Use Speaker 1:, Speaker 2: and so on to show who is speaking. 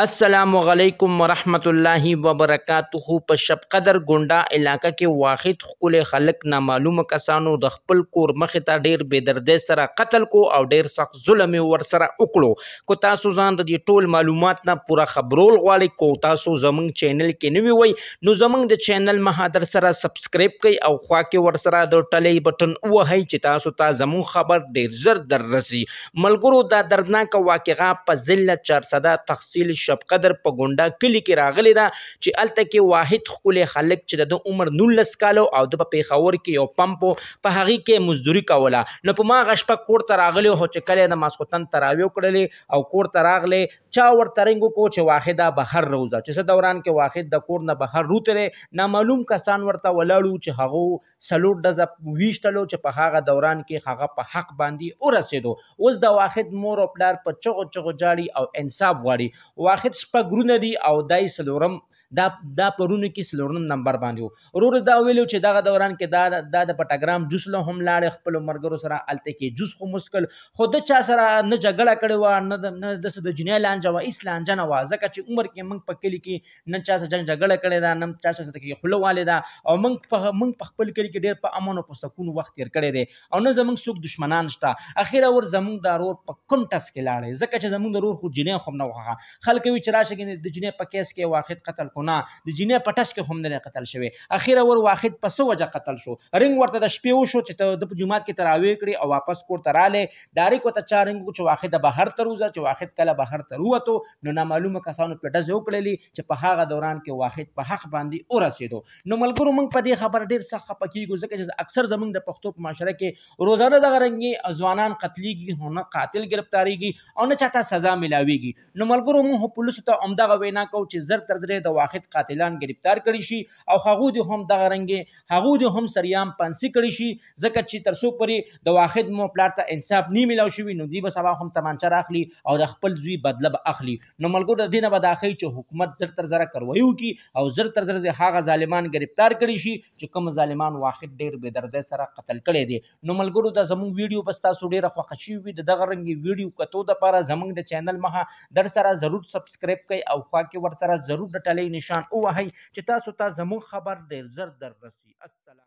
Speaker 1: السلام علیکم ورحمت الله وبرکاتہ په شب قدر ګونډا علاقہ کې واحد خپل خلک نامعلوم کسانو د خپل کور مخې ته ډیر بې دردۍ سره قتل کو او ډیر سخت ظلم ور سره وکړو کو تاسو ځان د ټول معلومات نه پوره خبرول غواړئ کو تاسو زمونږ چینل کې نوی وای نو زمونږ د چینل مهادر سره سبسکرایب کړئ او خوا کې ور سره د ټلې بٹن وهی چې تاسو ته زمونږ خبر ډیر زر در رسي ملګرو دا دردناک واقعا په ضلع چارسده تحصیل شب قدر په ګونډا کلی کې راغلی ده چې الته کې واحد خپل خلک چې د عمر 19 کالو او د پیښور کې یو پمپ په هغه کې مزدوري کوله نو په ما غشپ کور ته راغلی هو چې کله د ماسختن تراویو کړلې او کور ته راغلی چا ورته رنګو کو چې واحده بهر روزه چې څه دوران کې واحد د کور نه بهر روتره نامعلوم کسان ورته ولاړو چې هغه سلوټ دز ویشتلو چې په هغه دوران کې هغه په حق باندې ورسېدو اوس د واحد مور او پلار په چغو چغو جاړي او انصاف غواړي واخد شپږ ګرونه دي او دای سلورم دا دا پرونو کې سلورنم نمبر باندې وو ورور دا ویلو چې دغه دوران کې دا د پټګرام جوس له هم لاړ خپل مرګرو سره الته کې جوس خو مشکل خود چا سره نه جګړه کړې و نه د د جنې لانجه و اس لانجه نه و ځکه چې عمر کې موږ په کلی کې نه چا سره جګړه کړې دا نه چا سره کې خلو والي دا او موږ په موږ په خپل کلی کې ډېر په امن او په سکون وخت تیر کړی دی او نه زموږ څوک دشمنان شته اخیره ور زموږ د رور په کوم ټس کې لاړې ځکه چې زموږ د رور خو جنې خو نه وخه خلک وی چې راشه کې د جنې په کیس کې واحد قتل کونه د جینې پټش کې هم نه قتل شوی اخیره ور واحد په سو وجه قتل شو رنګ ورته د شپې وشو چې د جمعات کې تراوی کړي او واپس کور ته رااله ډایرک وته چا رنګ چې واحد بهر تر وزه چې واحد کله بهر تر وته نو نامعلومه کسانو پټز وکړلې چې په هغه دوران کې واحد په حق باندې ورسېدو نو ملګرو موږ په دې خبر ډیر سخت پکېږو ځکه چې اکثر زمونږ د پښتو په معاشره کې روزانه دغه رنګي ځوانان قتلېږي هو نه قاتل گرفتاریږي او نه چاته سزا ملاويږي نو ملګرو موږ پولیسو ته عمدغه وینا کو چې زر تر زر د واحد واحد قاتلان گرفتار کړي شي او هغه د هم دغه رنګې هغه د هم سریام پنسي کړي شي ځکه چې تر څو پرې د واحد مو پلار ته انصاف نه ملو شوی نو دی به سبا هم تمانچه راخلی او د خپل ځوی بدله به اخلي نو ملګرو د دینه به داخلي چې حکومت زر تر زره کروي کی او زر تر زره د هغه ظالمان گرفتار کړي شي چې کوم ظالمان واحد ډیر به درد سره قتل کړي دي نو ملګرو د زموږ ویډیو پستا سوډیره خوښ شي وي دغه رنګي ویډیو کتو د لپاره زموږ د چینل مها در سره ضرور سبسکرایب کړئ او خو کې ور سره ضرور ډټلې نشان ووهئ چې تاسو ته زموږ خبر ډېر ژر دررسي السلام